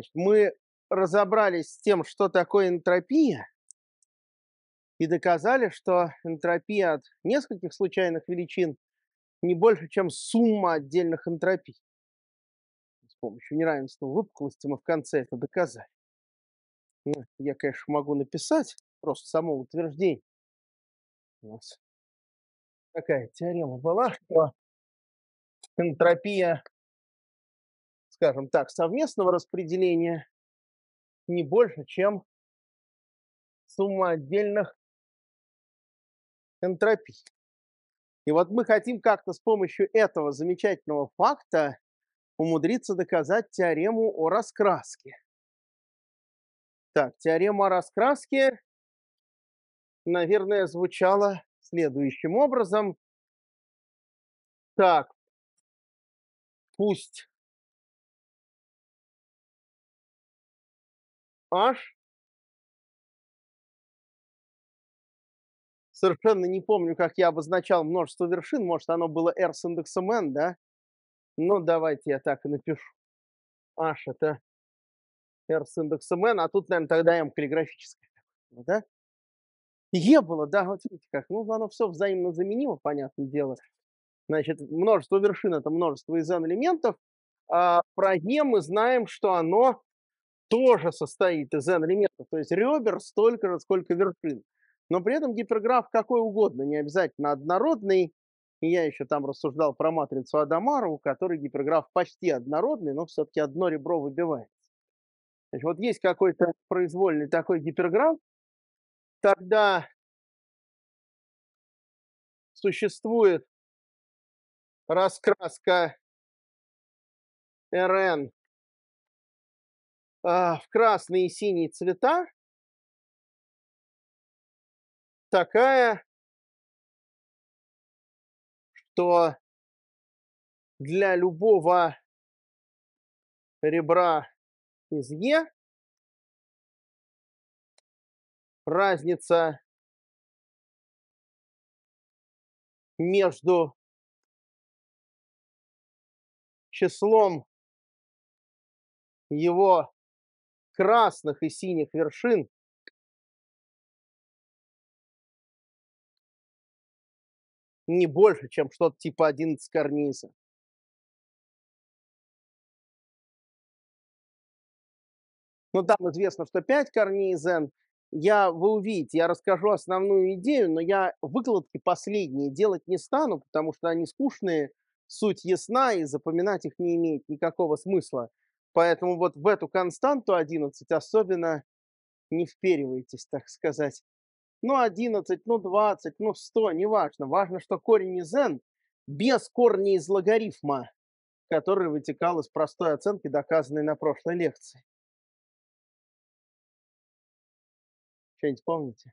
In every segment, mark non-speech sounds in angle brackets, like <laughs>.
Значит, мы разобрались с тем, что такое энтропия, и доказали, что энтропия от нескольких случайных величин не больше, чем сумма отдельных энтропий. С помощью неравенства выпуклости мы в конце это доказали. Ну, я, конечно, могу написать просто само утверждение. У нас такая теорема была, что энтропия скажем так, совместного распределения не больше, чем сумма отдельных энтропий. И вот мы хотим как-то с помощью этого замечательного факта умудриться доказать теорему о раскраске. Так, теорема о раскраске, наверное, звучала следующим образом. Так, пусть Аж Совершенно не помню, как я обозначал множество вершин. Может, оно было R с индексом N, да? Ну, давайте я так и напишу. H это R с индексом N, а тут, наверное, тогда M каллиграфическое. Да? Е было, да, вот видите как. Ну, оно все взаимно заменимо, понятное дело. Значит, множество вершин – это множество из N элементов. А про Е мы знаем, что оно тоже состоит из n элементов, то есть ребер столько же, сколько вершин. Но при этом гиперграф какой угодно, не обязательно однородный. И я еще там рассуждал про матрицу Адамара, у которой гиперграф почти однородный, но все-таки одно ребро выбивается. Значит, вот есть какой-то произвольный такой гиперграф, тогда существует раскраска Rn а, в красные и синие цвета такая, что для любого ребра из Е разница между числом его красных и синих вершин. Не больше, чем что-то типа 11 карниза. Ну, там известно, что 5 корней зен. Я, вы увидите, я расскажу основную идею, но я выкладки последние делать не стану, потому что они скучные, суть ясна, и запоминать их не имеет никакого смысла. Поэтому вот в эту константу 11 особенно не вперивайтесь, так сказать. Ну, 11, ну, 20, ну, 100, неважно. Важно, что корень из n без корня из логарифма, который вытекал из простой оценки, доказанной на прошлой лекции. Что-нибудь помните?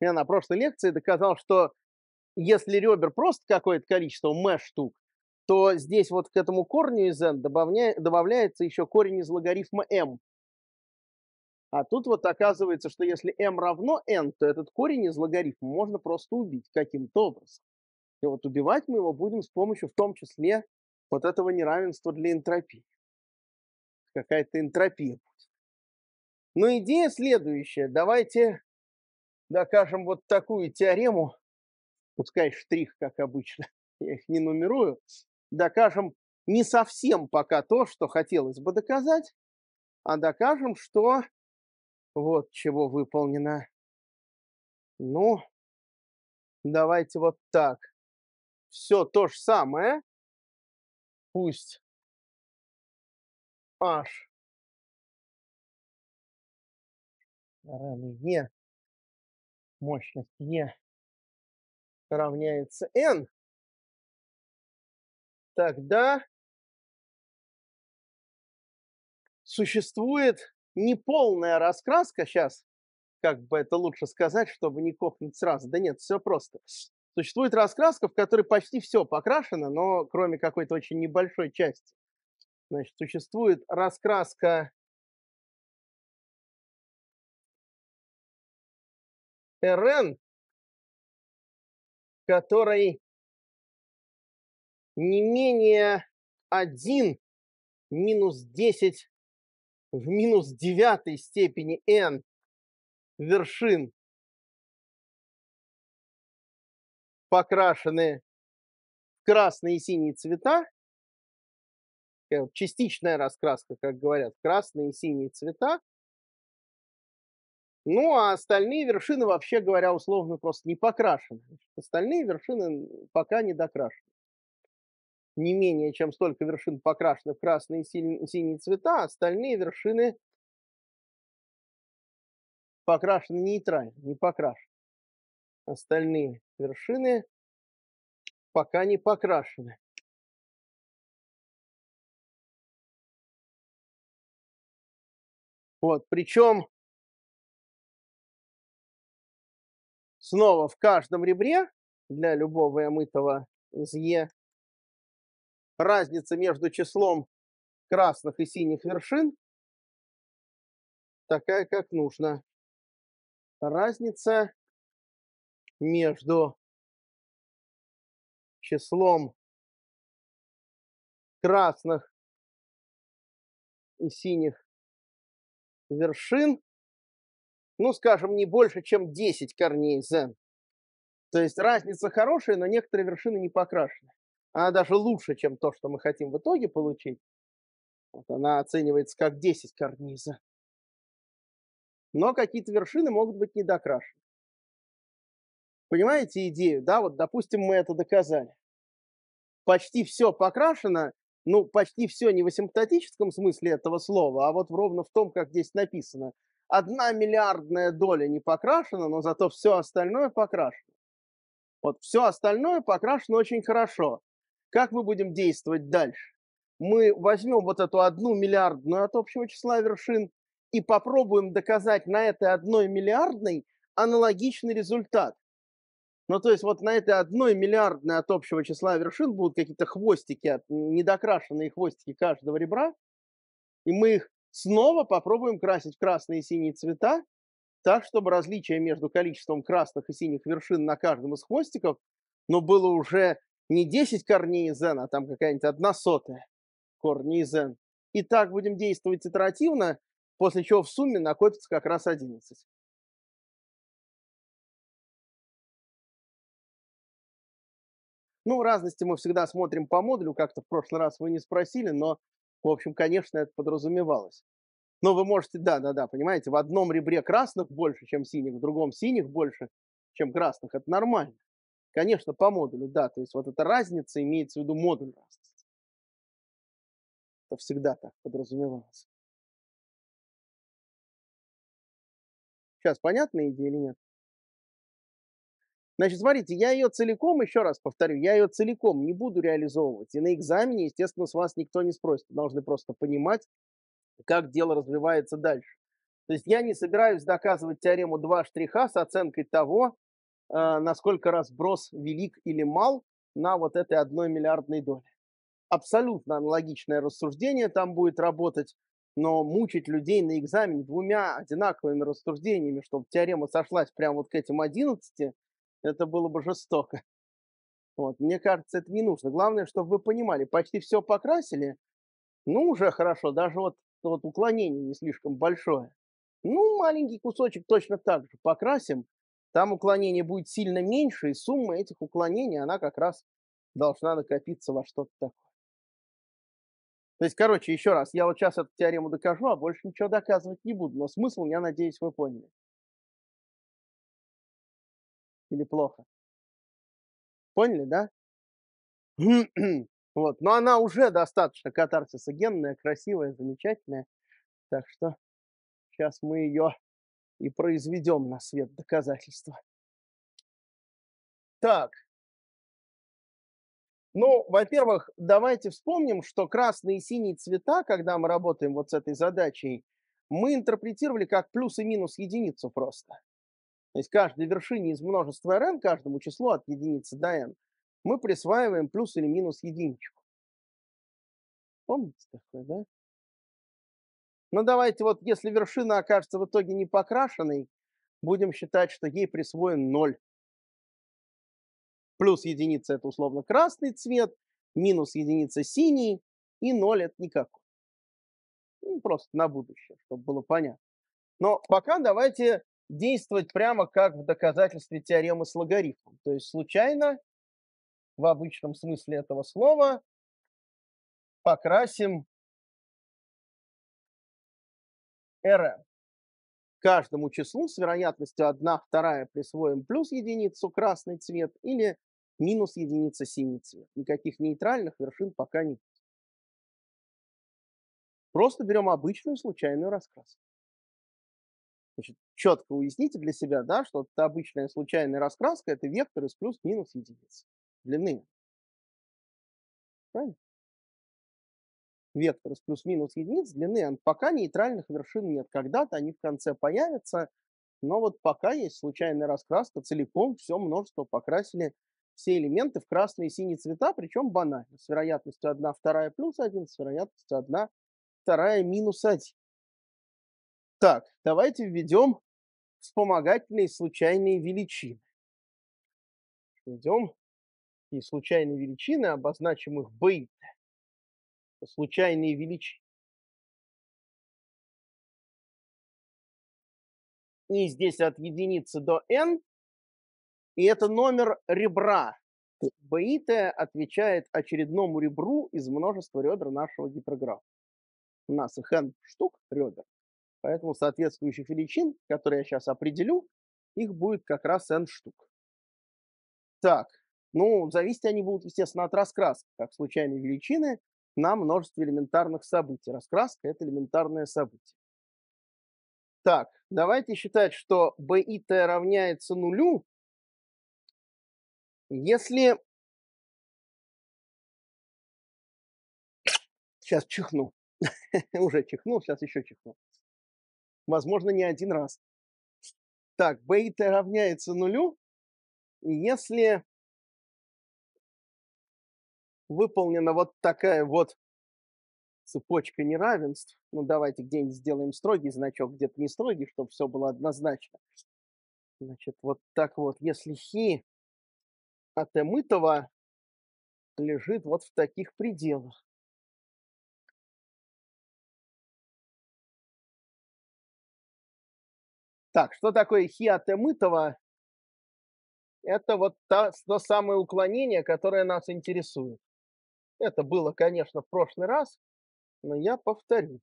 Я на прошлой лекции доказал, что если ребер просто какое-то количество m штук, то здесь вот к этому корню из n добавля... добавляется еще корень из логарифма m. А тут вот оказывается, что если m равно n, то этот корень из логарифма можно просто убить каким-то образом. И вот убивать мы его будем с помощью в том числе вот этого неравенства для энтропии. Какая-то энтропия будет. Но идея следующая. Давайте докажем вот такую теорему. Пускай штрих, как обычно. <laughs> Я их не нумерую докажем не совсем пока то, что хотелось бы доказать, а докажем, что вот чего выполнено. Ну, давайте вот так. Все то же самое. Пусть h равно мощность e равняется n тогда существует неполная раскраска сейчас, как бы это лучше сказать, чтобы не кохнуть сразу. Да нет, все просто. Существует раскраска, в которой почти все покрашено, но кроме какой-то очень небольшой части. Значит, существует раскраска РН, который не менее 1 минус 10 в минус 9 степени n вершин покрашены в красные и синие цвета, частичная раскраска, как говорят, красные и синие цвета. Ну, а остальные вершины, вообще говоря, условно просто не покрашены. Остальные вершины пока не докрашены не менее чем столько вершин покрашены в красные и синие цвета, остальные вершины покрашены нейтрально, не покрашены. Остальные вершины пока не покрашены. Вот, причем снова в каждом ребре для любого омытого из Е разница между числом красных и синих вершин такая, как нужно. Разница между числом красных и синих вершин, ну, скажем, не больше, чем 10 корней z. То есть разница хорошая, но некоторые вершины не покрашены она даже лучше, чем то, что мы хотим в итоге получить. Вот она оценивается как 10 карниза. Но какие-то вершины могут быть недокрашены. Понимаете идею, да? Вот, допустим, мы это доказали. Почти все покрашено, ну, почти все не в асимптотическом смысле этого слова, а вот ровно в том, как здесь написано. Одна миллиардная доля не покрашена, но зато все остальное покрашено. Вот все остальное покрашено очень хорошо. Как мы будем действовать дальше? Мы возьмем вот эту одну миллиардную от общего числа вершин и попробуем доказать на этой одной миллиардной аналогичный результат. Ну, то есть вот на этой одной миллиардной от общего числа вершин будут какие-то хвостики, недокрашенные хвостики каждого ребра, и мы их снова попробуем красить в красные и синие цвета, так, чтобы различие между количеством красных и синих вершин на каждом из хвостиков, но было уже не 10 корней зен, а там какая-нибудь одна сотая корни зен. И так будем действовать итеративно, после чего в сумме накопится как раз 11. Ну, разности мы всегда смотрим по модулю, как-то в прошлый раз вы не спросили, но, в общем, конечно, это подразумевалось. Но вы можете, да-да-да, понимаете, в одном ребре красных больше, чем синих, в другом синих больше, чем красных. Это нормально. Конечно, по модулю, да. То есть вот эта разница имеется в виду модуль разности. Это всегда так подразумевалось. Сейчас понятная идея или нет? Значит, смотрите, я ее целиком, еще раз повторю, я ее целиком не буду реализовывать. И на экзамене, естественно, с вас никто не спросит. Вы должны просто понимать, как дело развивается дальше. То есть я не собираюсь доказывать теорему 2 штриха с оценкой того, Э, насколько разброс велик или мал на вот этой одной миллиардной доле. Абсолютно аналогичное рассуждение там будет работать, но мучить людей на экзамене двумя одинаковыми рассуждениями, чтобы теорема сошлась прямо вот к этим 11, это было бы жестоко. Вот. Мне кажется, это не нужно. Главное, чтобы вы понимали, почти все покрасили, ну, уже хорошо, даже вот, вот уклонение не слишком большое. Ну, маленький кусочек точно так же покрасим, там уклонение будет сильно меньше, и сумма этих уклонений, она как раз должна накопиться во что-то такое. То есть, короче, еще раз, я вот сейчас эту теорему докажу, а больше ничего доказывать не буду, но смысл, я надеюсь, вы поняли. Или плохо? Поняли, да? <clears throat> вот, но она уже достаточно катарсисогенная, красивая, замечательная. Так что сейчас мы ее и произведем на свет доказательства. Так. Ну, во-первых, давайте вспомним, что красные и синие цвета, когда мы работаем вот с этой задачей, мы интерпретировали как плюс и минус единицу просто. То есть каждой вершине из множества rn, каждому числу от единицы до n, мы присваиваем плюс или минус единичку. Помните такое, да? Но ну, давайте вот, если вершина окажется в итоге не покрашенной, будем считать, что ей присвоен 0. Плюс единица – это условно красный цвет, минус единица – синий, и 0 – это никакой. Ну, просто на будущее, чтобы было понятно. Но пока давайте действовать прямо как в доказательстве теоремы с логарифмом. То есть случайно, в обычном смысле этого слова, покрасим РФ. Каждому числу с вероятностью 1 2 присвоим плюс единицу красный цвет или минус единица синий цвет. Никаких нейтральных вершин пока нет. Просто берем обычную случайную раскраску. Значит, четко уясните для себя, да, что это обычная случайная раскраска – это вектор из плюс-минус единиц длины. Правильно? вектор с плюс-минус единиц длины, пока нейтральных вершин нет. Когда-то они в конце появятся, но вот пока есть случайная раскраска, целиком все множество покрасили все элементы в красные и синие цвета, причем банально, с вероятностью 1 вторая плюс 1, с вероятностью 1 вторая минус 1. Так, давайте введем вспомогательные случайные величины. Введем и случайные величины, обозначим их b случайные величины. И здесь от единицы до n, и это номер ребра. Баитая отвечает очередному ребру из множества ребер нашего гиперграфа. У нас их n штук ребер. Поэтому соответствующих величин, которые я сейчас определю, их будет как раз n штук. Так, ну, зависеть они будут, естественно, от раскраски, как случайные величины на множестве элементарных событий. Раскраска – это элементарное событие. Так, давайте считать, что bit равняется нулю, если... Сейчас чихну. <laughs> Уже чихнул, сейчас еще чихну. Возможно, не один раз. Так, beta равняется нулю, если выполнена вот такая вот цепочка неравенств. Ну, давайте где-нибудь сделаем строгий значок, где-то не строгий, чтобы все было однозначно. Значит, вот так вот, если хи от эмытого лежит вот в таких пределах. Так, что такое хи от эмытого? Это вот та, то самое уклонение, которое нас интересует. Это было, конечно, в прошлый раз, но я повторю.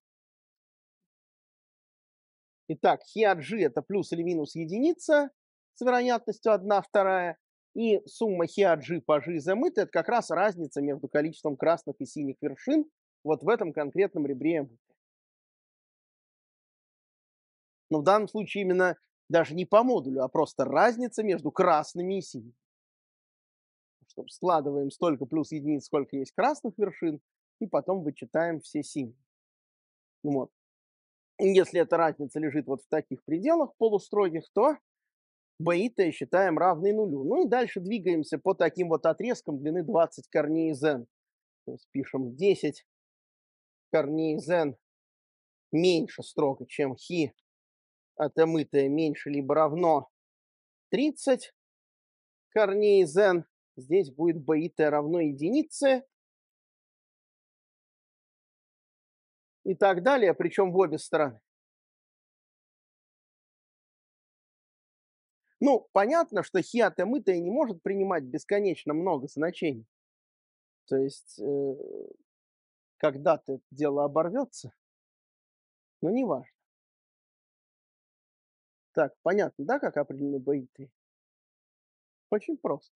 Итак, хиаджи это плюс или минус единица с вероятностью 1 вторая. И сумма хиаджи по жи замыта это как раз разница между количеством красных и синих вершин вот в этом конкретном ребре Но в данном случае именно даже не по модулю, а просто разница между красными и синими что складываем столько плюс единиц, сколько есть красных вершин, и потом вычитаем все синие. Ну вот. И если эта разница лежит вот в таких пределах полустрогих, то b и считаем равной нулю. Ну и дальше двигаемся по таким вот отрезкам длины 20 корней из n. То есть пишем 10 корней из n меньше строго, чем хи от m и t меньше либо равно 30 корней из n Здесь будет bit равно единице. И так далее, причем в обе стороны. Ну, понятно, что хиат эмыта и не может принимать бесконечно много значений. То есть, э, когда-то это дело оборвется, но не важно. Так, понятно, да, как определены бейты? Очень просто.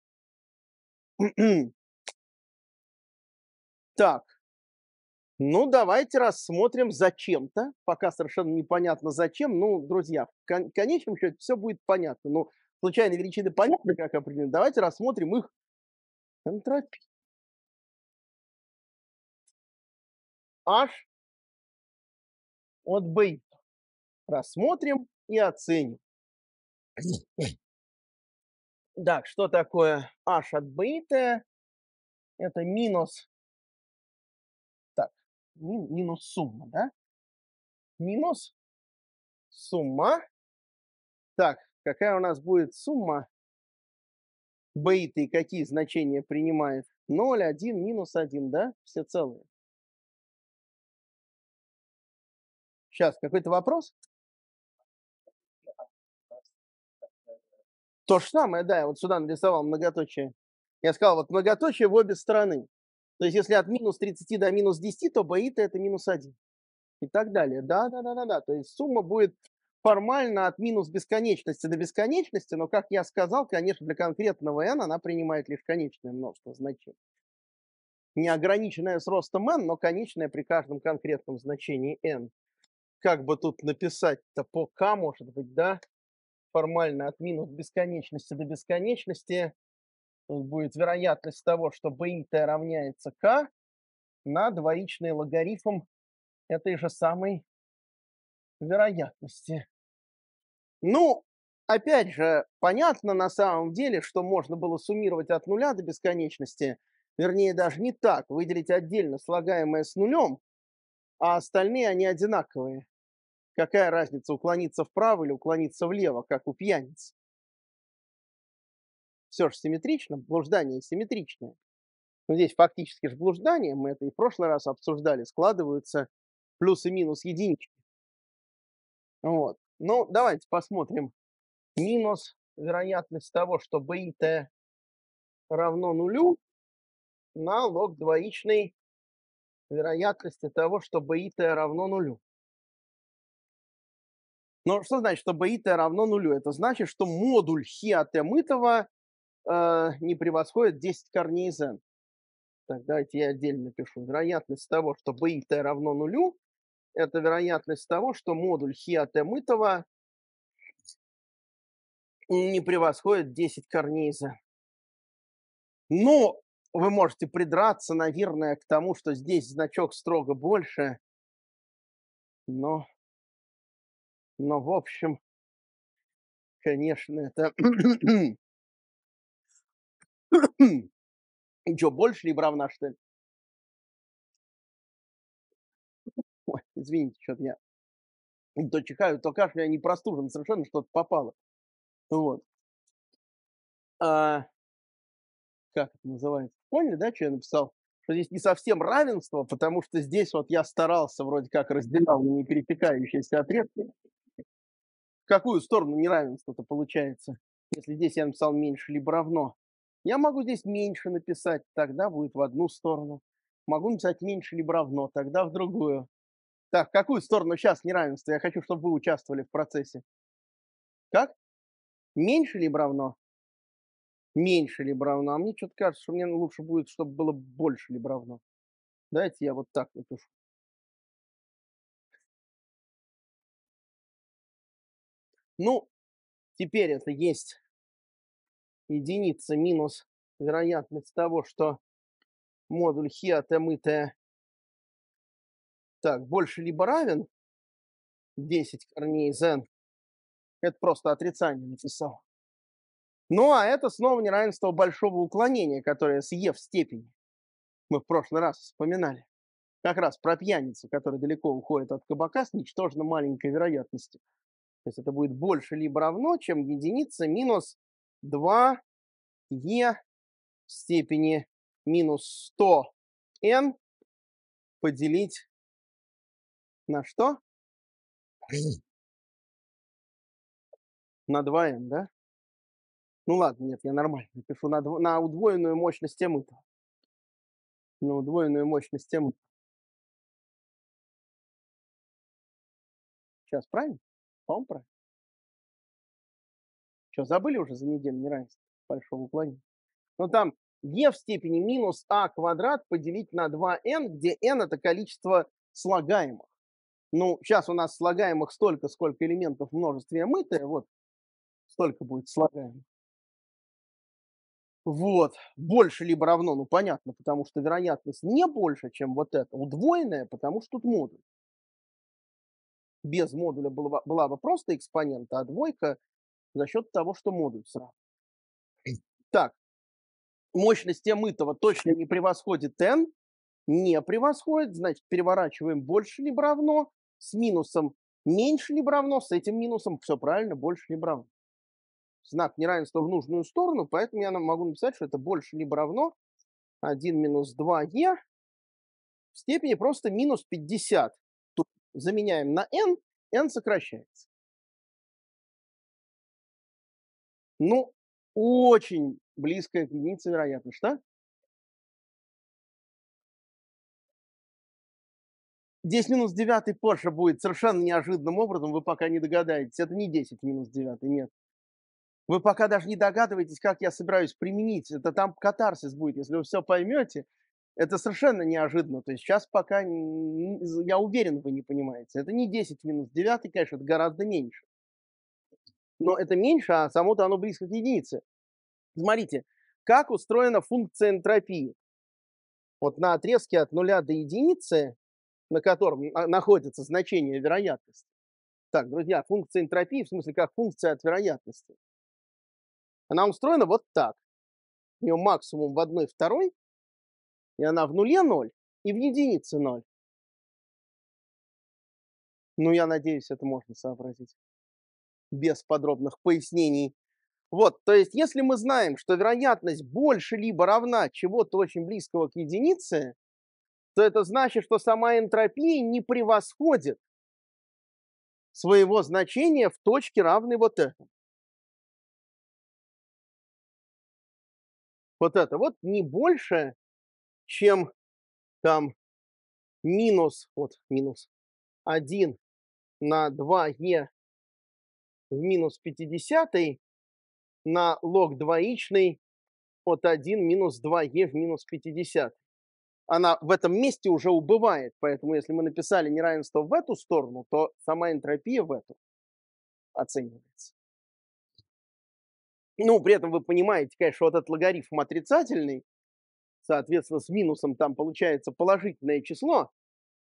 М-м. Так. Ну, давайте рассмотрим зачем-то. Пока совершенно непонятно зачем. Ну, друзья, в кон- конечном счете все будет понятно. но случайные величины понятны, как определены. Давайте рассмотрим их энтропию. H от бейта. Рассмотрим и оценим. Да, что такое h от отбытое? Это минус... Так, мин, минус сумма, да? Минус сумма. Так, какая у нас будет сумма? Бейты какие значения принимает? 0, 1, минус 1, да? Все целые. Сейчас, какой-то вопрос? То же самое, да, я вот сюда нарисовал многоточие. Я сказал, вот многоточие в обе стороны. То есть, если от минус 30 до минус 10, то баита это минус 1. И так далее. Да, да, да, да, да. То есть сумма будет формально от минус бесконечности до бесконечности, но, как я сказал, конечно, для конкретного n она принимает лишь конечное множество значений. Неограниченное с ростом n, но конечное при каждом конкретном значении n. Как бы тут написать-то по k, может быть, да? формально от минус бесконечности до бесконечности будет вероятность того, что bit равняется k на двоичный логарифм этой же самой вероятности. Ну, опять же, понятно на самом деле, что можно было суммировать от нуля до бесконечности, вернее, даже не так, выделить отдельно слагаемое с нулем, а остальные они одинаковые. Какая разница, уклониться вправо или уклониться влево, как у пьяниц? Все же симметрично, блуждание симметричное. Но здесь фактически же блуждание, мы это и в прошлый раз обсуждали, складываются плюс и минус единички. Вот. Ну, давайте посмотрим. Минус вероятность того, что БИТ равно нулю на лог двоичной вероятности того, что БИТ равно нулю. Но что значит, что b итая равно нулю? Это значит, что модуль хи от m итого э, не превосходит 10 корней из n. Так, давайте я отдельно пишу. Вероятность того, что b итая равно нулю, это вероятность того, что модуль хи от m итого не превосходит 10 корней из Но вы можете придраться, наверное, к тому, что здесь значок строго больше, но но, в общем, конечно, это и <coughs> что, больше либо равна, что ли? Ой, извините, что-то я то чихаю, то кашляю, я не простужен, совершенно что-то попало. Вот. А, как это называется? Поняли, да, что я написал? Что здесь не совсем равенство, потому что здесь вот я старался вроде как разделял на не пересекающиеся отрезки какую сторону неравенство-то получается, если здесь я написал меньше либо равно. Я могу здесь меньше написать, тогда будет в одну сторону. Могу написать меньше либо равно, тогда в другую. Так, какую сторону сейчас неравенство? Я хочу, чтобы вы участвовали в процессе. Как? Меньше либо равно? Меньше либо равно. А мне что-то кажется, что мне лучше будет, чтобы было больше либо равно. Давайте я вот так напишу. Ну, теперь это есть единица минус вероятность того, что модуль хи от а, m так, больше либо равен 10 корней из n. Это просто отрицание написал. Ну, а это снова неравенство большого уклонения, которое с е в степени. Мы в прошлый раз вспоминали. Как раз про пьяницу, которая далеко уходит от кабака с ничтожно маленькой вероятностью. То есть это будет больше либо равно, чем единица минус 2e в степени минус 100n поделить на что? На 2n, да? Ну ладно, нет, я нормально напишу. На, дво, на удвоенную мощность m. На удвоенную мощность m. Сейчас, правильно? Компра? Что, забыли уже за неделю неравенство в большом плане? Ну там e в степени минус а квадрат поделить на 2n, где n это количество слагаемых. Ну, сейчас у нас слагаемых столько, сколько элементов в множестве омытое, вот столько будет слагаемых. Вот, больше либо равно, ну понятно, потому что вероятность не больше, чем вот это, удвоенная, потому что тут модуль без модуля была, была бы просто экспонента, а двойка за счет того, что модуль сразу. Так, мощность мытого точно не превосходит n, не превосходит, значит, переворачиваем больше либо равно, с минусом меньше либо равно, с этим минусом все правильно, больше либо равно. Знак неравенства в нужную сторону, поэтому я могу написать, что это больше либо равно 1 минус 2e в степени просто минус 50 заменяем на n, n сокращается. Ну, очень близкая к единице вероятность, да? 10 минус 9 Porsche будет совершенно неожиданным образом, вы пока не догадаетесь. Это не 10 минус 9, нет. Вы пока даже не догадываетесь, как я собираюсь применить. Это там катарсис будет. Если вы все поймете, это совершенно неожиданно. То есть сейчас пока, я уверен, вы не понимаете. Это не 10 минус 9, конечно, это гораздо меньше. Но это меньше, а само-то оно близко к единице. Смотрите, как устроена функция энтропии. Вот на отрезке от нуля до единицы, на котором находится значение вероятности. Так, друзья, функция энтропии, в смысле, как функция от вероятности. Она устроена вот так. У нее максимум в одной второй, и она в нуле 0 и в единице 0. Ну, я надеюсь, это можно сообразить без подробных пояснений. Вот, то есть, если мы знаем, что вероятность больше либо равна чего-то очень близкого к единице, то это значит, что сама энтропия не превосходит своего значения в точке, равной вот этому. Вот это вот не больше чем там минус, вот минус 1 на 2e в минус 50 на лог двоичный от 1 минус 2e в минус 50. Она в этом месте уже убывает, поэтому если мы написали неравенство в эту сторону, то сама энтропия в эту оценивается. Ну, при этом вы понимаете, конечно, вот этот логарифм отрицательный, соответственно, с минусом там получается положительное число,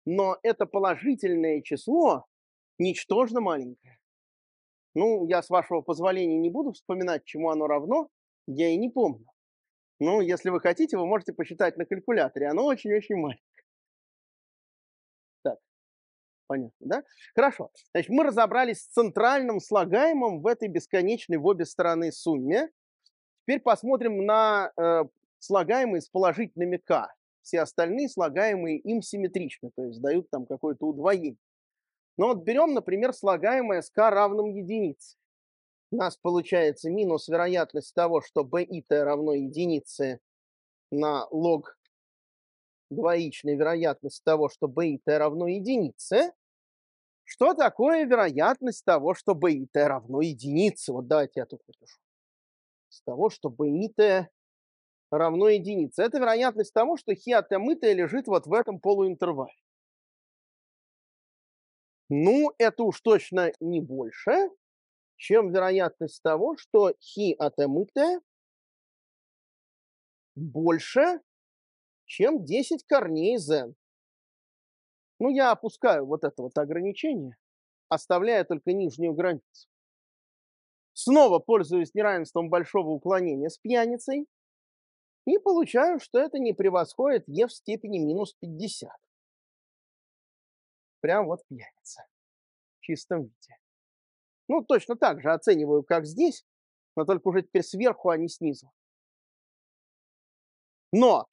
но это положительное число ничтожно маленькое. Ну, я, с вашего позволения, не буду вспоминать, чему оно равно, я и не помню. Ну, если вы хотите, вы можете посчитать на калькуляторе, оно очень-очень маленькое. Так, Понятно, да? Хорошо. Значит, мы разобрались с центральным слагаемым в этой бесконечной в обе стороны сумме. Теперь посмотрим на э, слагаемые с положительными к, Все остальные слагаемые им симметричны, то есть дают там какое-то удвоение. Но вот берем, например, слагаемое с к равным единице. У нас получается минус вероятность того, что b и t равно единице на лог двоичной вероятность того, что b и t равно единице. Что такое вероятность того, что b и t равно единице? Вот давайте я тут напишу. С того, что b и t равно единице. Это вероятность того, что хи от эмыта лежит вот в этом полуинтервале. Ну, это уж точно не больше, чем вероятность того, что хи от эмыта больше, чем 10 корней z. Ну, я опускаю вот это вот ограничение, оставляя только нижнюю границу. Снова пользуюсь неравенством большого уклонения с пьяницей и получаю, что это не превосходит e в степени минус 50. Прям вот пьяница. В чистом виде. Ну, точно так же оцениваю, как здесь, но только уже теперь сверху, а не снизу. Но,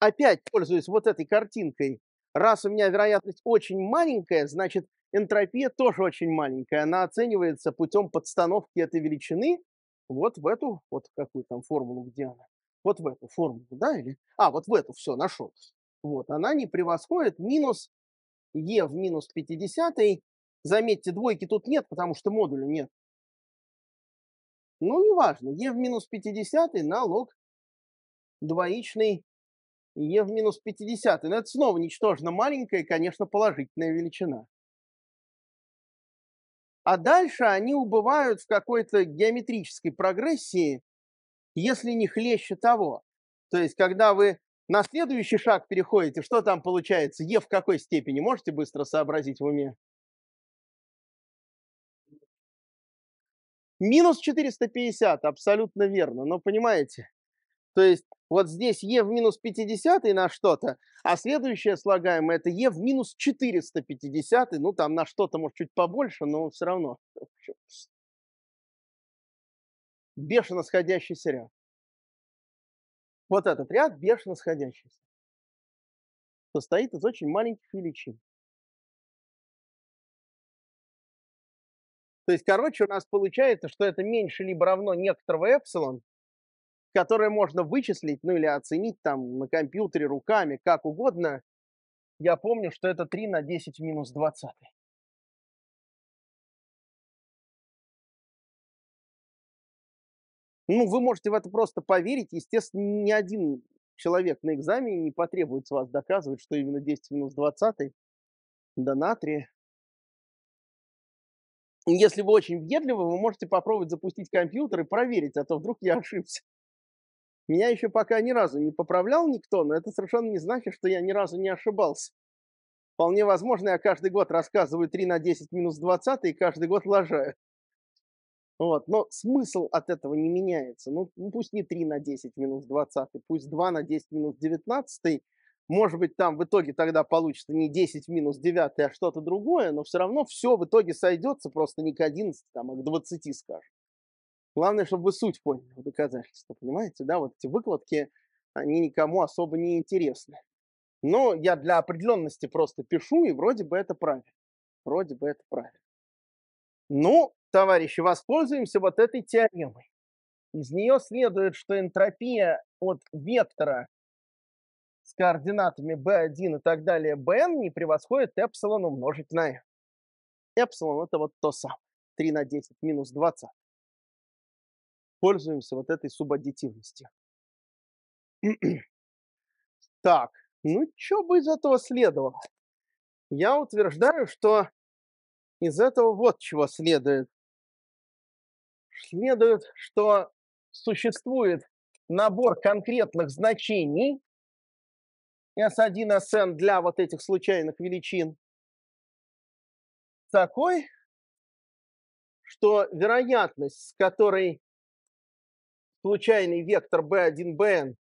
опять пользуюсь вот этой картинкой, раз у меня вероятность очень маленькая, значит, энтропия тоже очень маленькая. Она оценивается путем подстановки этой величины вот в эту, вот какую там формулу, где она вот в эту формулу, да, или, а, вот в эту, все, нашел. Вот, она не превосходит минус e в минус 50. Заметьте, двойки тут нет, потому что модуля нет. Ну, неважно, e в минус 50 на лог двоичный e в минус 50. Но это снова ничтожно маленькая, конечно, положительная величина. А дальше они убывают в какой-то геометрической прогрессии если не хлеще того. То есть, когда вы на следующий шаг переходите, что там получается? Е в какой степени? Можете быстро сообразить в уме? Минус 450, абсолютно верно, но понимаете? То есть вот здесь Е в минус 50 на что-то, а следующее слагаемое это Е в минус 450, ну там на что-то может чуть побольше, но все равно. <laughs> бешено сходящийся ряд. Вот этот ряд бешено сходящийся. Состоит из очень маленьких величин. То есть, короче, у нас получается, что это меньше либо равно некоторого эпсилон, которое можно вычислить, ну или оценить там на компьютере руками, как угодно. Я помню, что это 3 на 10 минус 20. Ну, вы можете в это просто поверить. Естественно, ни один человек на экзамене не потребует с вас доказывать, что именно 10 минус 20 до натрия. Если вы очень въедливы, вы можете попробовать запустить компьютер и проверить, а то вдруг я <laughs> ошибся. Меня еще пока ни разу не поправлял никто, но это совершенно не значит, что я ни разу не ошибался. Вполне возможно, я каждый год рассказываю 3 на 10 минус 20 и каждый год лажаю. Вот. Но смысл от этого не меняется. Ну, ну пусть не 3 на 10 минус 20, пусть 2 на 10 минус 19. Может быть, там в итоге тогда получится не 10 минус 9, а что-то другое, но все равно все в итоге сойдется просто не к 11, там, а к 20, скажем. Главное, чтобы вы суть поняли в доказательство, понимаете, да, вот эти выкладки, они никому особо не интересны. Но я для определенности просто пишу, и вроде бы это правильно. Вроде бы это правильно. Но ну, товарищи, воспользуемся вот этой теоремой. Из нее следует, что энтропия от вектора с координатами b1 и так далее bn не превосходит эпсилон умножить на n. Эпсилон это вот то самое. 3 на 10 минус 20. Пользуемся вот этой субаддитивностью. <clears throat> так, ну что бы из этого следовало? Я утверждаю, что из этого вот чего следует следует, что существует набор конкретных значений S1, Sn для вот этих случайных величин такой, что вероятность, с которой случайный вектор B1bn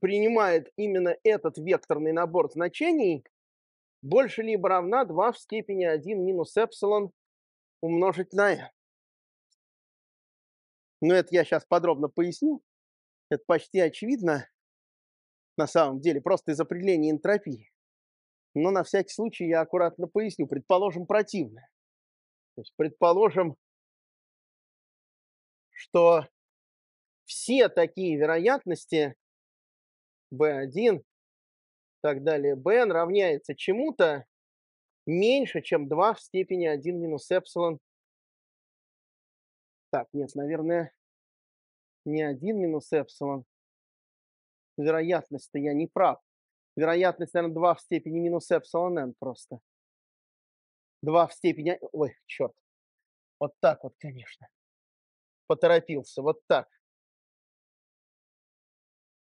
принимает именно этот векторный набор значений, больше либо равна 2 в степени 1 минус эпсилон умножить на n. Но это я сейчас подробно поясню. Это почти очевидно на самом деле, просто из определения энтропии. Но на всякий случай я аккуратно поясню. Предположим, противное. То есть, предположим, что все такие вероятности B1 и так далее, Bn равняется чему-то меньше, чем 2 в степени 1 минус эпсилон так, нет, наверное, не один минус эпсилон. Вероятность-то я не прав. Вероятность, наверное, 2 в степени минус эпсилон n просто. 2 в степени... А, ой, черт. Вот так вот, конечно. Поторопился, вот так.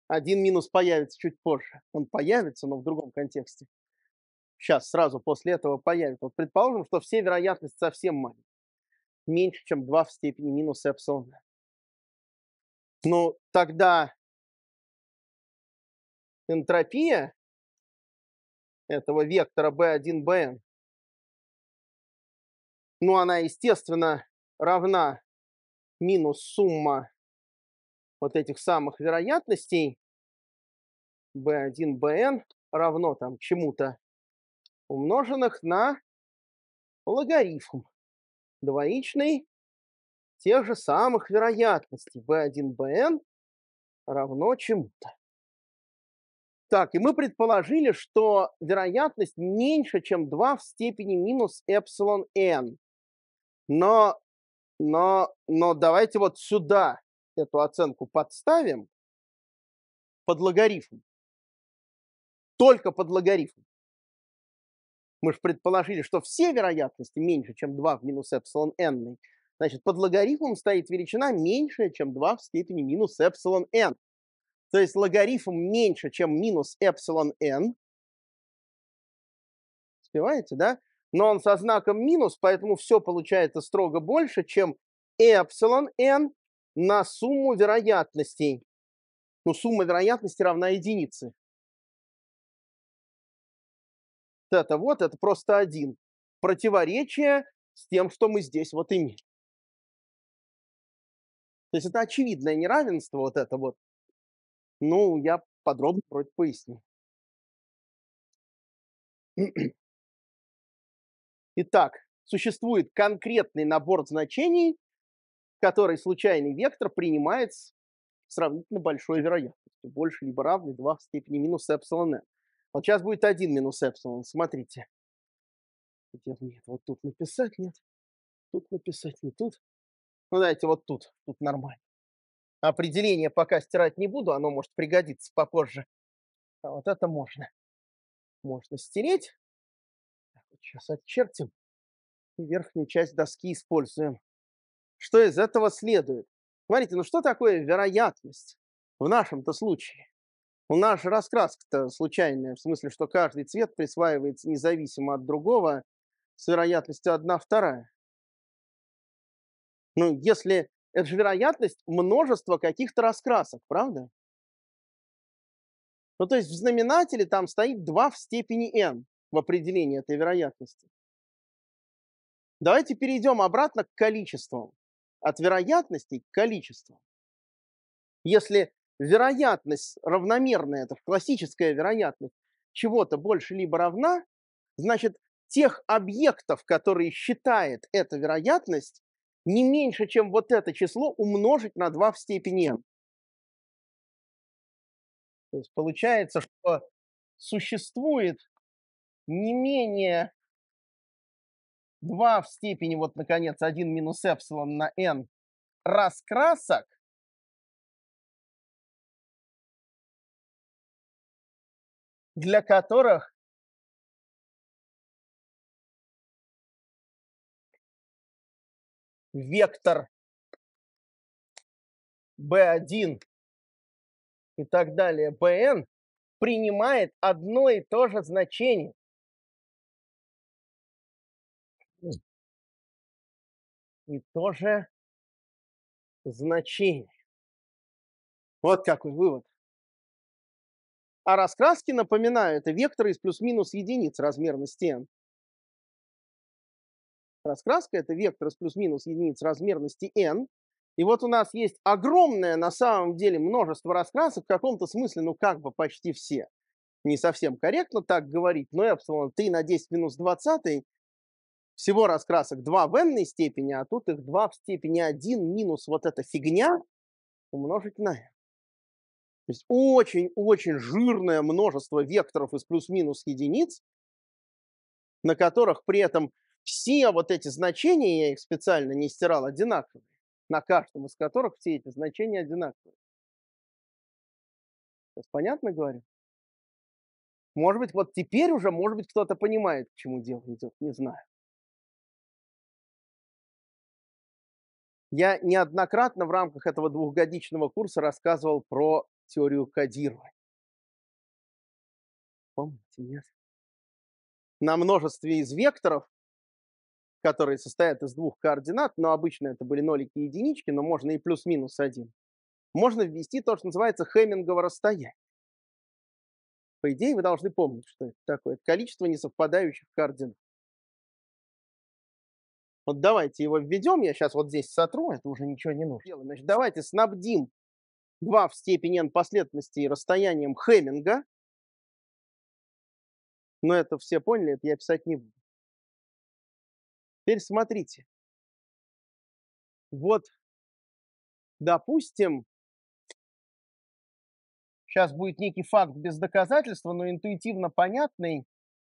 Один минус появится чуть позже. Он появится, но в другом контексте. Сейчас, сразу после этого появится. Вот предположим, что все вероятности совсем маленькие меньше, чем 2 в степени минус эпсилон, но ну, тогда энтропия этого вектора B1BN, ну, она, естественно, равна минус сумма вот этих самых вероятностей B1BN равно там чему-то умноженных на логарифм двоичный тех же самых вероятностей b1bn равно чему-то. Так, и мы предположили, что вероятность меньше, чем 2 в степени минус эпсилон n. Но, но, но давайте вот сюда эту оценку подставим под логарифм. Только под логарифм мы же предположили, что все вероятности меньше, чем 2 в минус эпсилон n. Значит, под логарифмом стоит величина меньшая, чем 2 в степени минус эпсилон n. То есть логарифм меньше, чем минус эпсилон n. Спеваете, да? Но он со знаком минус, поэтому все получается строго больше, чем эпсилон n на сумму вероятностей. Ну, сумма вероятности равна единице. это вот, это просто один. Противоречие с тем, что мы здесь вот имеем. То есть это очевидное неравенство вот это вот. Ну, я подробно вроде поясню. Итак, существует конкретный набор значений, который случайный вектор принимает с сравнительно большой вероятностью, больше либо равный 2 в степени минус эпсилон n. Вот сейчас будет один минус эпсилон, смотрите. Нет, вот тут написать нет, тут написать не тут. Ну, давайте вот тут, тут нормально. Определение пока стирать не буду, оно может пригодиться попозже. А вот это можно. Можно стереть. Так, вот сейчас отчертим. И верхнюю часть доски используем. Что из этого следует? Смотрите, ну что такое вероятность в нашем-то случае? У нас раскраска-то случайная, в смысле, что каждый цвет присваивается независимо от другого с вероятностью 1 вторая. Ну, если это же вероятность множества каких-то раскрасок, правда? Ну, то есть в знаменателе там стоит 2 в степени n в определении этой вероятности. Давайте перейдем обратно к количеству, От вероятностей к количеству. Если вероятность равномерная, это классическая вероятность чего-то больше либо равна, значит, тех объектов, которые считает эта вероятность, не меньше, чем вот это число умножить на 2 в степени n. То есть получается, что существует не менее 2 в степени, вот, наконец, 1 минус эпсилон на n раскрасок, для которых вектор B1 и так далее, BN принимает одно и то же значение. И то же значение. Вот какой вывод. А раскраски, напоминаю, это векторы из плюс-минус единиц размерности n. Раскраска – это вектор из плюс-минус единиц размерности n. И вот у нас есть огромное, на самом деле, множество раскрасок, в каком-то смысле, ну как бы почти все. Не совсем корректно так говорить, но эпсилон 3 на 10 минус 20 всего раскрасок 2 в n степени, а тут их 2 в степени 1 минус вот эта фигня умножить на n. То есть очень-очень жирное множество векторов из плюс-минус единиц, на которых при этом все вот эти значения, я их специально не стирал, одинаковые, на каждом из которых все эти значения одинаковые. Сейчас понятно говорю? Может быть, вот теперь уже, может быть, кто-то понимает, к чему дело идет, не знаю. Я неоднократно в рамках этого двухгодичного курса рассказывал про теорию кодирования. Помните, нет? На множестве из векторов, которые состоят из двух координат, но обычно это были нолики и единички, но можно и плюс-минус один, можно ввести то, что называется Хэммингово расстояние. По идее, вы должны помнить, что это такое. Это количество несовпадающих координат. Вот давайте его введем. Я сейчас вот здесь сотру, это уже ничего не нужно. Значит, давайте снабдим 2 в степени n последовательности и расстоянием Хэмминга. Но это все поняли, это я писать не буду. Теперь смотрите. Вот, допустим, сейчас будет некий факт без доказательства, но интуитивно понятный.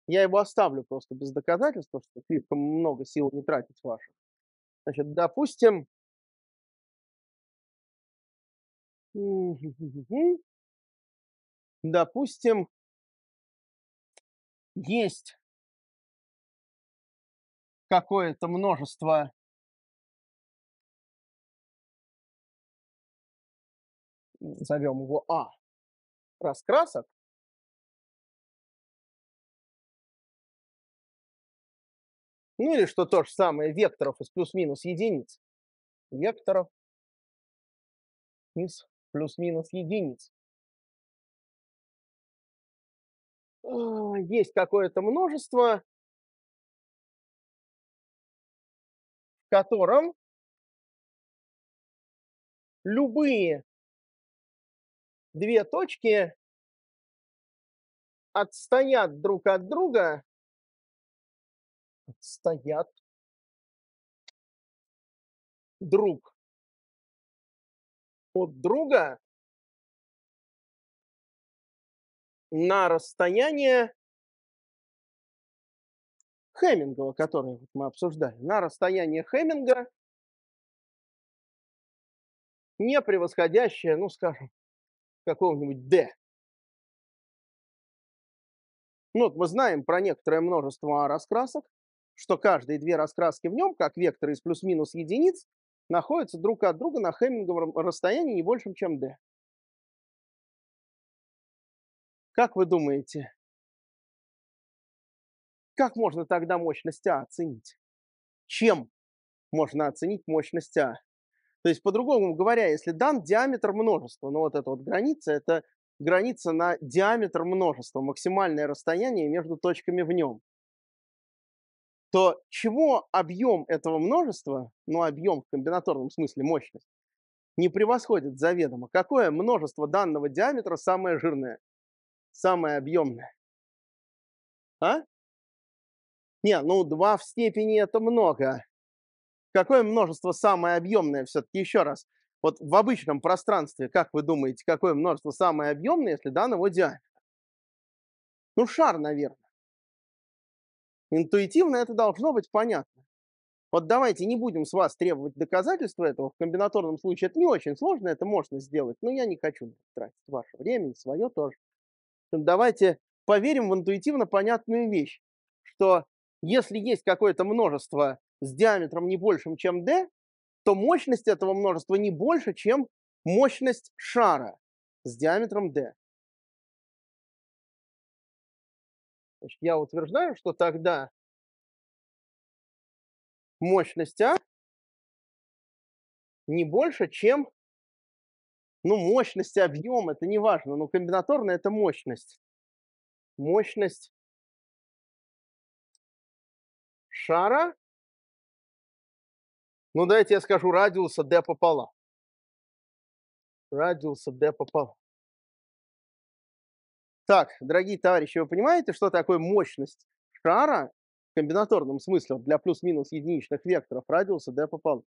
Я его оставлю просто без доказательства, что слишком много сил не тратить ваших. Значит, допустим, Допустим, есть какое-то множество назовем его А, раскрасок, ну или что то же самое, векторов из плюс-минус единиц, векторов из плюс-минус единиц. А, есть какое-то множество, в котором любые две точки отстоят друг от друга, отстоят друг от друга на расстояние Хеммингова, который мы обсуждали, на расстояние Хемминга, не превосходящее, ну, скажем, какого-нибудь D. Ну, вот мы знаем про некоторое множество раскрасок, что каждые две раскраски в нем, как векторы из плюс-минус единиц, находятся друг от друга на хеминговом расстоянии не большем, чем d. Как вы думаете, как можно тогда мощность А оценить? Чем можно оценить мощность А? То есть, по-другому говоря, если дан диаметр множества, ну вот эта вот граница, это граница на диаметр множества, максимальное расстояние между точками в нем то чего объем этого множества, ну объем в комбинаторном смысле мощность, не превосходит заведомо? Какое множество данного диаметра самое жирное, самое объемное? А? Не, ну два в степени это много. Какое множество самое объемное все-таки еще раз? Вот в обычном пространстве, как вы думаете, какое множество самое объемное, если данного диаметра? Ну шар, наверное. Интуитивно это должно быть понятно. Вот давайте не будем с вас требовать доказательства этого. В комбинаторном случае это не очень сложно, это можно сделать, но я не хочу тратить ваше время, свое тоже. Давайте поверим в интуитивно понятную вещь, что если есть какое-то множество с диаметром не большим, чем d, то мощность этого множества не больше, чем мощность шара с диаметром d. Значит, я утверждаю, что тогда мощность А не больше, чем ну, мощность, объем, это не важно, но комбинаторно это мощность. Мощность шара, ну, давайте я скажу радиуса d пополам. Радиуса d пополам. Так, дорогие товарищи, вы понимаете, что такое мощность шара в комбинаторном смысле для плюс-минус единичных векторов радиуса d пополам?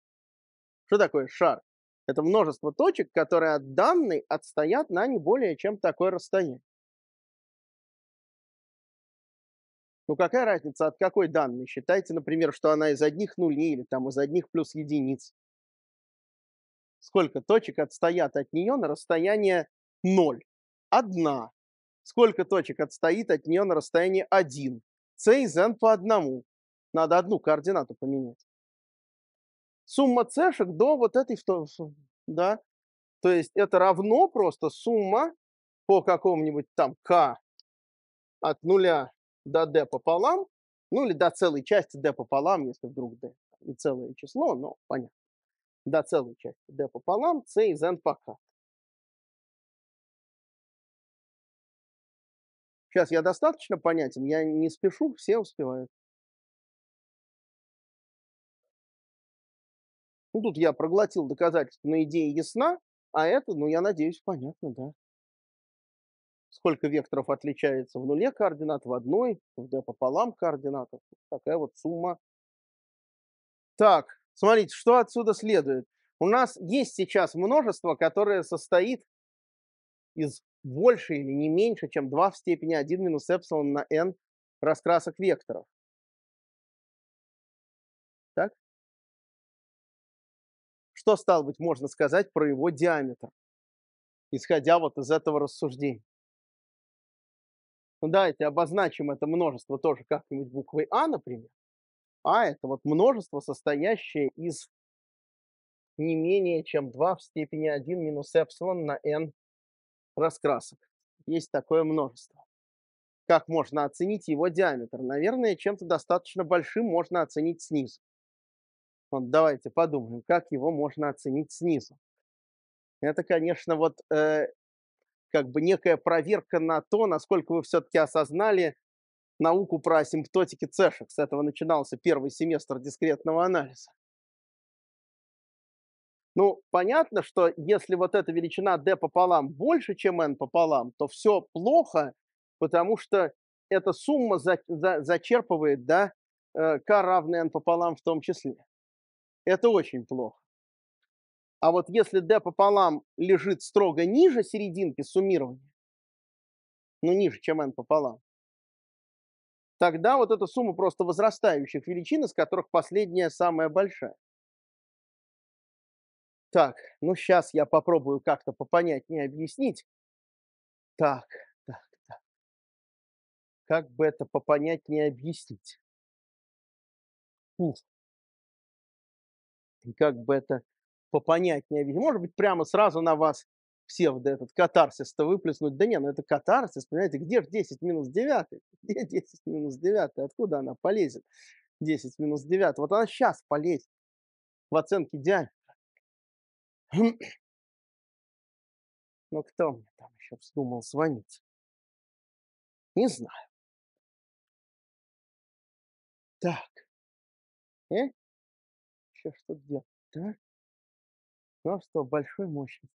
Что такое шар? Это множество точек, которые от данной отстоят на не более чем такое расстояние. Ну какая разница от какой данной? Считайте, например, что она из одних нулей или там из одних плюс единиц. Сколько точек отстоят от нее на расстояние 0, одна? сколько точек отстоит от нее на расстоянии 1. c и n по одному. Надо одну координату поменять. Сумма c до вот этой, да, то есть это равно просто сумма по какому-нибудь там k от нуля до d пополам, ну или до целой части d пополам, если вдруг d не целое число, но понятно, до целой части d пополам c из n по k. Сейчас я достаточно понятен, я не спешу, все успевают. Ну, тут я проглотил доказательство, но идея ясна, а это, ну, я надеюсь, понятно, да. Сколько векторов отличается в нуле координат, в одной, в d пополам координатов. Такая вот сумма. Так, смотрите, что отсюда следует. У нас есть сейчас множество, которое состоит из больше или не меньше, чем 2 в степени 1 минус эпсилон на n раскрасок векторов. Так? Что, стало быть, можно сказать про его диаметр, исходя вот из этого рассуждения? Ну, давайте обозначим это множество тоже как-нибудь буквой А, например. А – это вот множество, состоящее из не менее чем 2 в степени 1 минус эпсилон на n раскрасок. Есть такое множество. Как можно оценить его диаметр? Наверное, чем-то достаточно большим можно оценить снизу. Вот давайте подумаем, как его можно оценить снизу. Это, конечно, вот э, как бы некая проверка на то, насколько вы все-таки осознали науку про асимптотики цешек. С этого начинался первый семестр дискретного анализа. Ну, понятно, что если вот эта величина d пополам больше, чем n пополам, то все плохо, потому что эта сумма за, за, зачерпывает, да, э, k равный n пополам в том числе. Это очень плохо. А вот если d пополам лежит строго ниже серединки суммирования, ну, ниже, чем n пополам, тогда вот эта сумма просто возрастающих величин, из которых последняя самая большая. Так, ну сейчас я попробую как-то попонять, не объяснить. Так, так, так. Как бы это попонять, не объяснить? Ух. И как бы это попонять, не объяснить? Может быть, прямо сразу на вас все псевдо этот катарсис-то выплеснуть. Да не, ну это катарсис, понимаете, где же 10 минус 9? <laughs> Где 10 минус 9? Откуда она полезет? 10 минус 9. Вот она сейчас полезет в оценке диаметра. <clears throat> Но кто мне там еще вздумал звонить? Не знаю. Так. Э? Еще что делать да? Ну а что, большой мощности.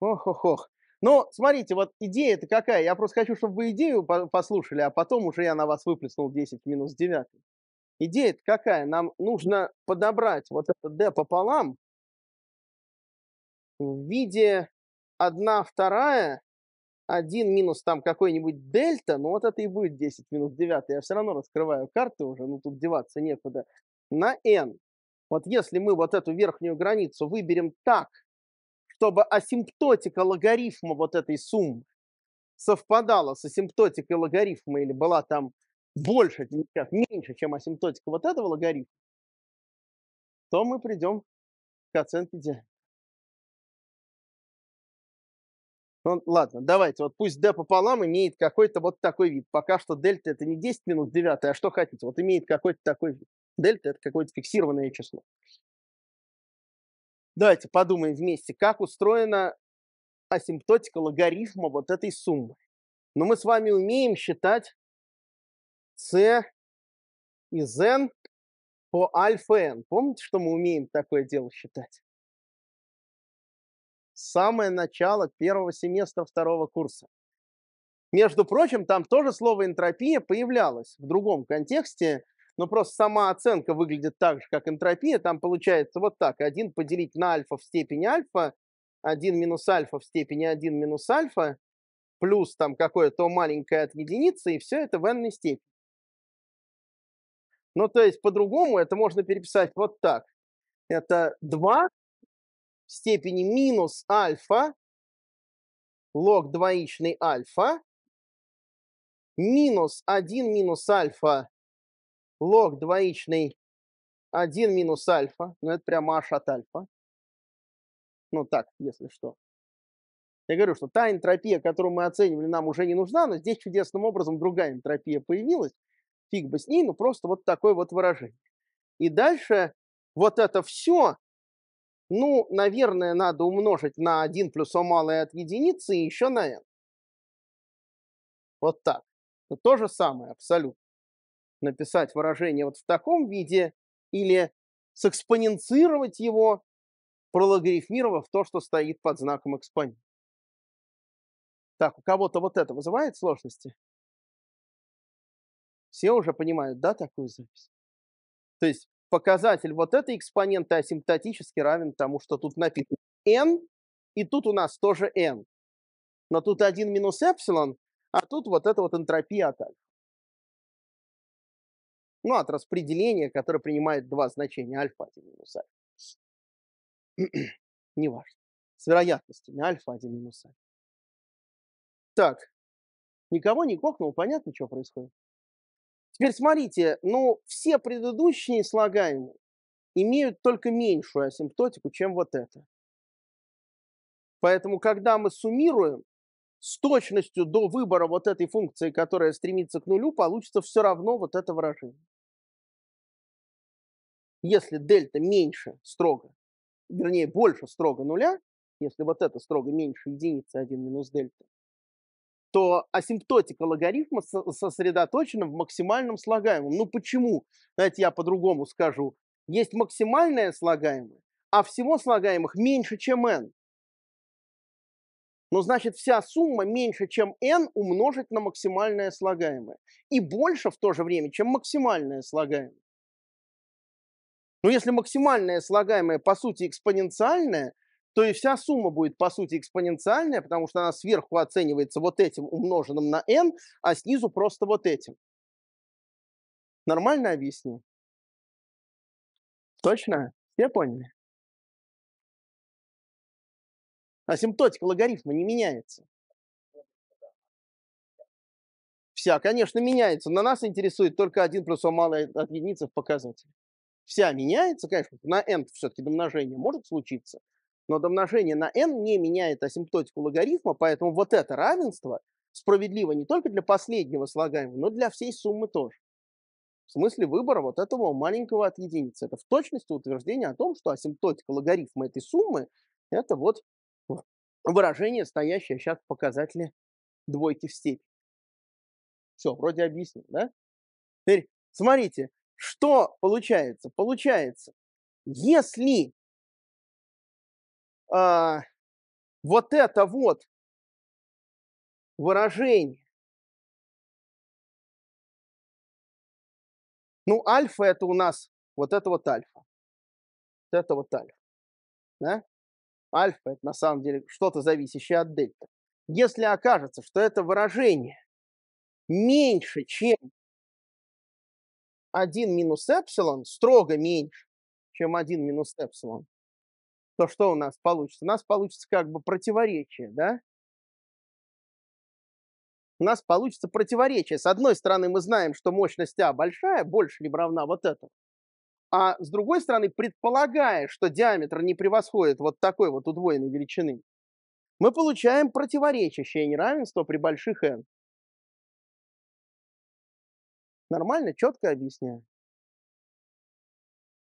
Ох-ох-ох. Ну, смотрите, вот идея-то какая? Я просто хочу, чтобы вы идею послушали, а потом уже я на вас выплеснул 10 минус 9. Идея-то какая? Нам нужно подобрать вот это D пополам, в виде 1 вторая, 1 минус там какой-нибудь дельта, ну вот это и будет 10 минус 9. Я все равно раскрываю карты уже, ну тут деваться некуда, на n. Вот если мы вот эту верхнюю границу выберем так, чтобы асимптотика логарифма вот этой суммы совпадала с асимптотикой логарифма или была там больше, сейчас меньше, чем асимптотика вот этого логарифма, то мы придем к оценке диаметра. Ну ладно, давайте, вот пусть D пополам имеет какой-то вот такой вид. Пока что дельта это не 10 минут 9, а что хотите, вот имеет какой-то такой вид. Дельта это какое-то фиксированное число. Давайте подумаем вместе, как устроена асимптотика логарифма вот этой суммы. Но мы с вами умеем считать c из n по альфа n. Помните, что мы умеем такое дело считать? самое начало первого семестра второго курса. Между прочим, там тоже слово энтропия появлялось в другом контексте, но просто сама оценка выглядит так же, как энтропия. Там получается вот так. 1 поделить на альфа в степени альфа, 1 минус альфа в степени 1 минус альфа, плюс там какое-то маленькое от единицы, и все это в n степени. Ну, то есть, по-другому это можно переписать вот так. Это 2 в степени минус альфа, лог двоичный альфа, минус 1 минус альфа, лог двоичный 1 минус альфа, ну это прямо аж от альфа. Ну так, если что. Я говорю, что та энтропия, которую мы оценивали, нам уже не нужна, но здесь чудесным образом другая энтропия появилась. Фиг бы с ней, ну просто вот такое вот выражение. И дальше вот это все ну, наверное, надо умножить на 1 плюс о малое от единицы и еще на n. Вот так. Это то же самое абсолютно. Написать выражение вот в таком виде или сэкспоненцировать его, прологарифмировав то, что стоит под знаком экспонента. Так, у кого-то вот это вызывает сложности? Все уже понимают, да, такую запись? То есть показатель вот этой экспоненты асимптотически равен тому, что тут написано n, и тут у нас тоже n. Но тут 1 минус эпсилон, а тут вот это вот энтропия от альфа. Ну, от распределения, которое принимает два значения альфа 1 минус альфа. <clears throat> Неважно. С вероятностями альфа 1 минус альфа. Так, никого не кокнул, понятно, что происходит? Теперь смотрите, ну, все предыдущие слагаемые имеют только меньшую асимптотику, чем вот это. Поэтому, когда мы суммируем, с точностью до выбора вот этой функции, которая стремится к нулю, получится все равно вот это выражение. Если дельта меньше строго, вернее, больше строго нуля, если вот это строго меньше единицы 1 минус дельта, то асимптотика логарифма сосредоточена в максимальном слагаемом. Ну почему? Знаете, я по-другому скажу. Есть максимальное слагаемое, а всего слагаемых меньше, чем n. Ну, значит, вся сумма меньше, чем n умножить на максимальное слагаемое. И больше в то же время, чем максимальное слагаемое. Но ну, если максимальное слагаемое, по сути, экспоненциальное, то и вся сумма будет, по сути, экспоненциальная, потому что она сверху оценивается вот этим умноженным на n, а снизу просто вот этим. Нормально объясню? Точно? Все поняли? Асимптотика логарифма не меняется. Вся, конечно, меняется, но нас интересует только один плюс О малое от единицы в показателе. Вся меняется, конечно, на n все-таки домножение может случиться, но домножение на n не меняет асимптотику логарифма, поэтому вот это равенство справедливо не только для последнего слагаемого, но для всей суммы тоже. В смысле выбора вот этого маленького от единицы. Это в точности утверждение о том, что асимптотика логарифма этой суммы – это вот выражение, стоящее сейчас в показателе двойки в степени. Все, вроде объяснил, да? Теперь смотрите, что получается? Получается, если а, вот это вот выражение. Ну, альфа это у нас вот это вот альфа. Вот это вот альфа. Да? Альфа это на самом деле что-то зависящее от дельта. Если окажется, что это выражение меньше, чем 1 минус эпсилон, строго меньше, чем 1 минус эпсилон, то что у нас получится? У нас получится как бы противоречие, да? У нас получится противоречие. С одной стороны, мы знаем, что мощность А большая, больше либо равна вот этому. А с другой стороны, предполагая, что диаметр не превосходит вот такой вот удвоенной величины, мы получаем противоречащее неравенство при больших n. Нормально, четко объясняю.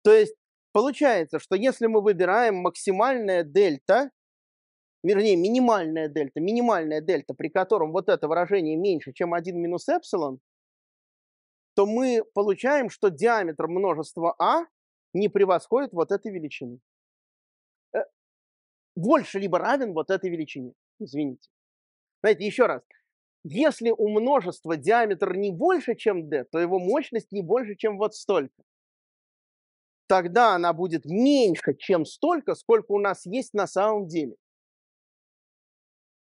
То есть Получается, что если мы выбираем максимальная дельта, вернее, минимальная дельта, минимальная дельта, при котором вот это выражение меньше, чем 1 минус эпсилон, то мы получаем, что диаметр множества А не превосходит вот этой величины. Э, больше либо равен вот этой величине, извините. Знаете, еще раз, если у множества диаметр не больше, чем d, то его мощность не больше, чем вот столько тогда она будет меньше, чем столько, сколько у нас есть на самом деле.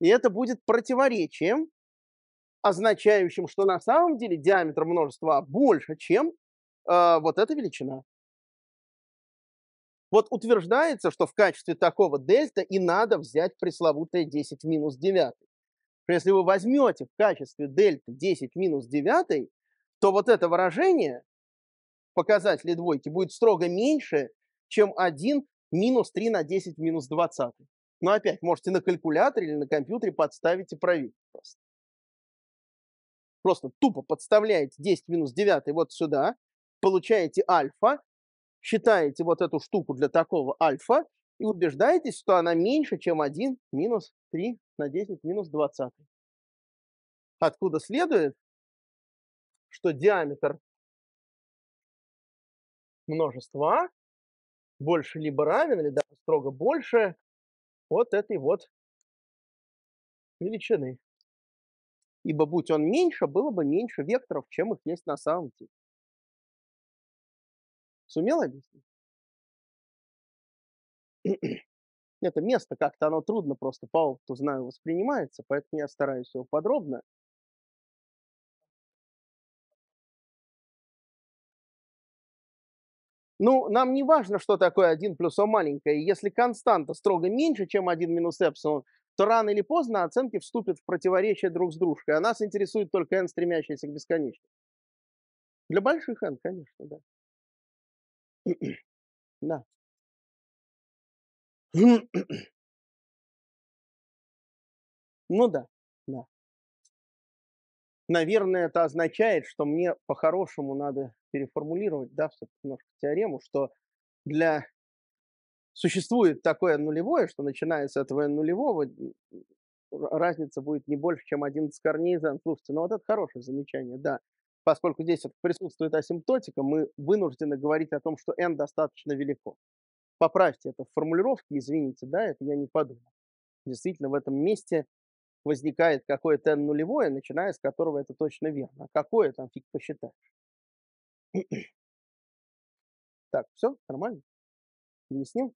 И это будет противоречием, означающим, что на самом деле диаметр множества больше, чем э, вот эта величина. Вот утверждается, что в качестве такого дельта и надо взять пресловутое 10 в минус 9. Если вы возьмете в качестве дельта 10 в минус 9, то вот это выражение показателе двойки будет строго меньше, чем 1 минус 3 на 10 минус 20. Но опять, можете на калькуляторе или на компьютере подставить и проверить просто. Просто тупо подставляете 10 минус 9 вот сюда, получаете альфа, считаете вот эту штуку для такого альфа и убеждаетесь, что она меньше, чем 1 минус 3 на 10 минус 20. Откуда следует, что диаметр множество А больше либо равен, или даже строго больше вот этой вот величины. Ибо будь он меньше, было бы меньше векторов, чем их есть на самом деле. Сумел объяснить? Это место как-то, оно трудно просто по опыту знаю воспринимается, поэтому я стараюсь его подробно Ну, нам не важно, что такое 1 плюс О маленькое. Если константа строго меньше, чем 1 минус эпсилон, то рано или поздно оценки вступят в противоречие друг с дружкой, а нас интересует только n, стремящийся к бесконечности. Для больших n, конечно, да. <clears throat> да. <clears throat> ну да, да. Наверное, это означает, что мне по-хорошему надо переформулировать, да, все-таки немножко теорему, что для существует такое нулевое, что начинается с этого нулевого разница будет не больше, чем 11 корней z. Слушайте, ну вот это хорошее замечание, да. Поскольку здесь присутствует асимптотика, мы вынуждены говорить о том, что n достаточно велико. Поправьте это в формулировке, извините, да, это я не подумал. Действительно, в этом месте возникает какое-то n нулевое, начиная с которого это точно верно. А какое там фиг посчитаешь? Так, все, нормально? Объясним?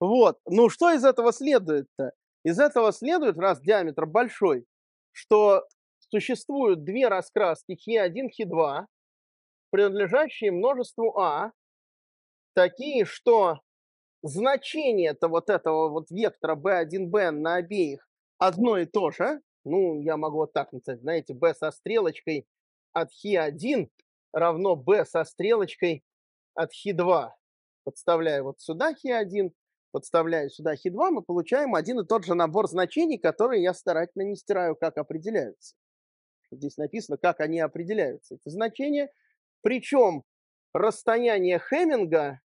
Вот. Ну, что из этого следует-то? Из этого следует, раз диаметр большой, что существуют две раскраски Хи1, Хи2, принадлежащие множеству А, такие, что значение-то вот этого вот вектора B1B на обеих одно и то же. Ну, я могу вот так написать, знаете, B со стрелочкой от Хи1 равно b со стрелочкой от χ2. Подставляю вот сюда χ1, подставляю сюда хи2, мы получаем один и тот же набор значений, которые я старательно не стираю, как определяются. Здесь написано, как они определяются, эти значения. Причем расстояние Хэмминга,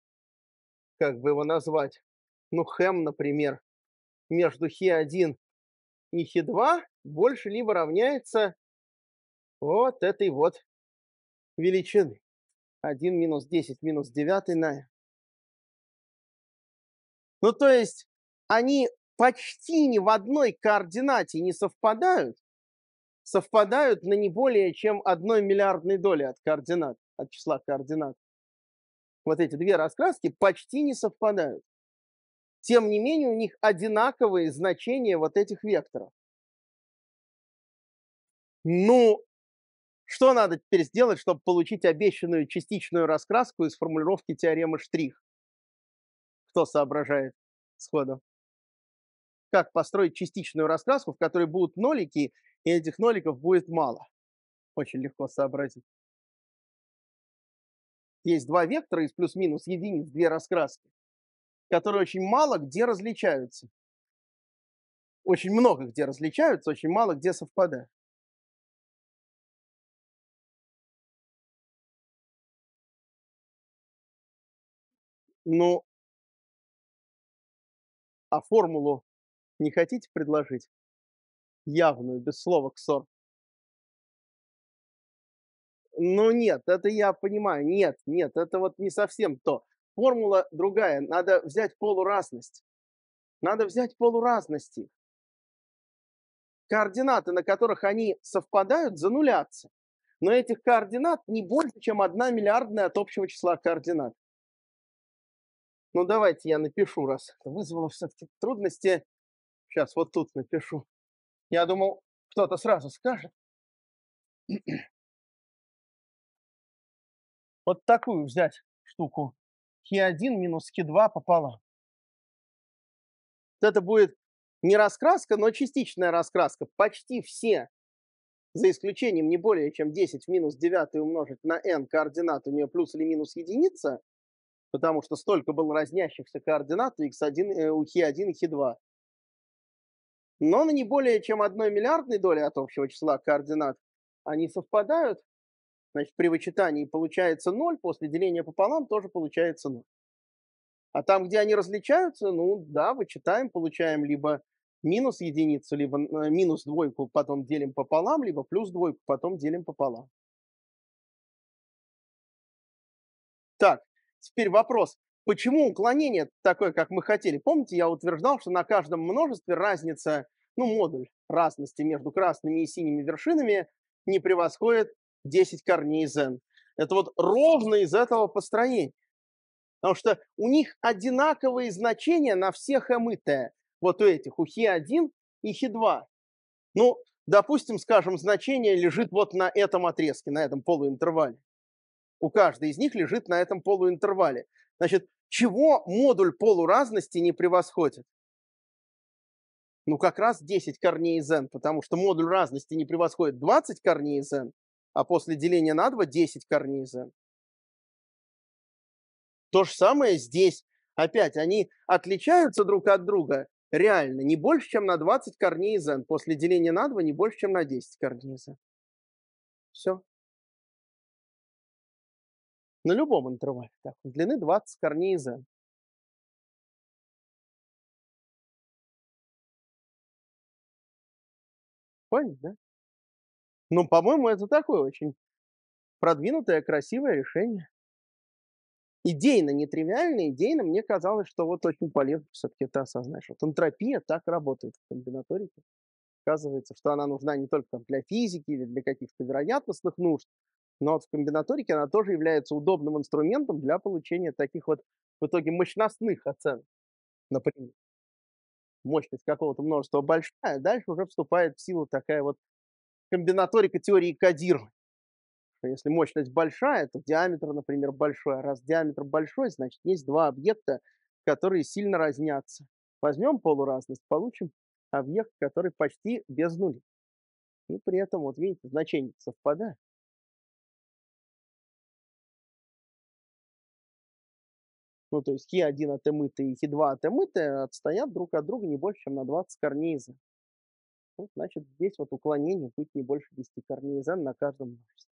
как бы его назвать, ну, Хэм, например, между хи1 и хи2 больше либо равняется вот этой вот величины. 1 минус 10 минус 9 на. Ну, то есть они почти ни в одной координате не совпадают, совпадают на не более чем одной миллиардной доли от координат, от числа координат. Вот эти две раскраски почти не совпадают. Тем не менее, у них одинаковые значения вот этих векторов. Ну, что надо теперь сделать, чтобы получить обещанную частичную раскраску из формулировки теоремы штрих? Кто соображает сходу? Как построить частичную раскраску, в которой будут нолики, и этих ноликов будет мало? Очень легко сообразить. Есть два вектора из плюс-минус единиц, две раскраски, которые очень мало где различаются. Очень много где различаются, очень мало где совпадают. Ну, а формулу не хотите предложить? Явную, без слова «ксор». Ну нет, это я понимаю. Нет, нет, это вот не совсем то. Формула другая. Надо взять полуразность. Надо взять полуразности. Координаты, на которых они совпадают, зануляться, Но этих координат не больше, чем одна миллиардная от общего числа координат. Ну, давайте я напишу, раз вызвало все-таки трудности. Сейчас вот тут напишу. Я думал, кто-то сразу скажет. <clears throat> Вот такую взять штуку. х 1 минус х 2 пополам. Вот это будет не раскраска, но частичная раскраска. Почти все, за исключением не более чем 10 в минус 9 умножить на n координат, у нее плюс или минус единица, потому что столько было разнящихся координат x1, э, у хи1 и хи2. Но на не более чем одной миллиардной доли от общего числа координат они совпадают, значит, при вычитании получается 0, после деления пополам тоже получается 0. А там, где они различаются, ну да, вычитаем, получаем либо минус единицу, либо э, минус двойку, потом делим пополам, либо плюс двойку, потом делим пополам. Так, Теперь вопрос, почему уклонение такое, как мы хотели? Помните, я утверждал, что на каждом множестве разница, ну, модуль разности между красными и синими вершинами не превосходит 10 корней из n. Это вот ровно из этого построения. Потому что у них одинаковые значения на всех m и t. Вот у этих, у хи1 и хи2. Ну, допустим, скажем, значение лежит вот на этом отрезке, на этом полуинтервале у каждой из них лежит на этом полуинтервале. Значит, чего модуль полуразности не превосходит? Ну, как раз 10 корней из n, потому что модуль разности не превосходит 20 корней из n, а после деления на 2 10 корней из n. То же самое здесь. Опять, они отличаются друг от друга реально не больше, чем на 20 корней из n. После деления на 2 не больше, чем на 10 корней из n. Все на любом интервале. Так, длины 20 корней z. Понял, да? Ну, по-моему, это такое очень продвинутое, красивое решение. Идейно нетривиально, идейно мне казалось, что вот очень полезно все-таки это осознать, что вот энтропия так работает в комбинаторике. Оказывается, что она нужна не только там, для физики или для каких-то вероятностных нужд, но вот в комбинаторике она тоже является удобным инструментом для получения таких вот в итоге мощностных оценок. Например, мощность какого-то множества большая, а дальше уже вступает в силу такая вот комбинаторика теории кодирования. если мощность большая, то диаметр, например, большой. А раз диаметр большой, значит, есть два объекта, которые сильно разнятся. Возьмем полуразность, получим объект, который почти без нулей. И при этом, вот видите, значения совпадают. Ну, то есть Е1 отымытые и Е2 отымытые э, отстоят друг от друга не больше, чем на 20 корней из Ну, значит, здесь вот уклонение будет не больше 10 корней из на каждом множестве.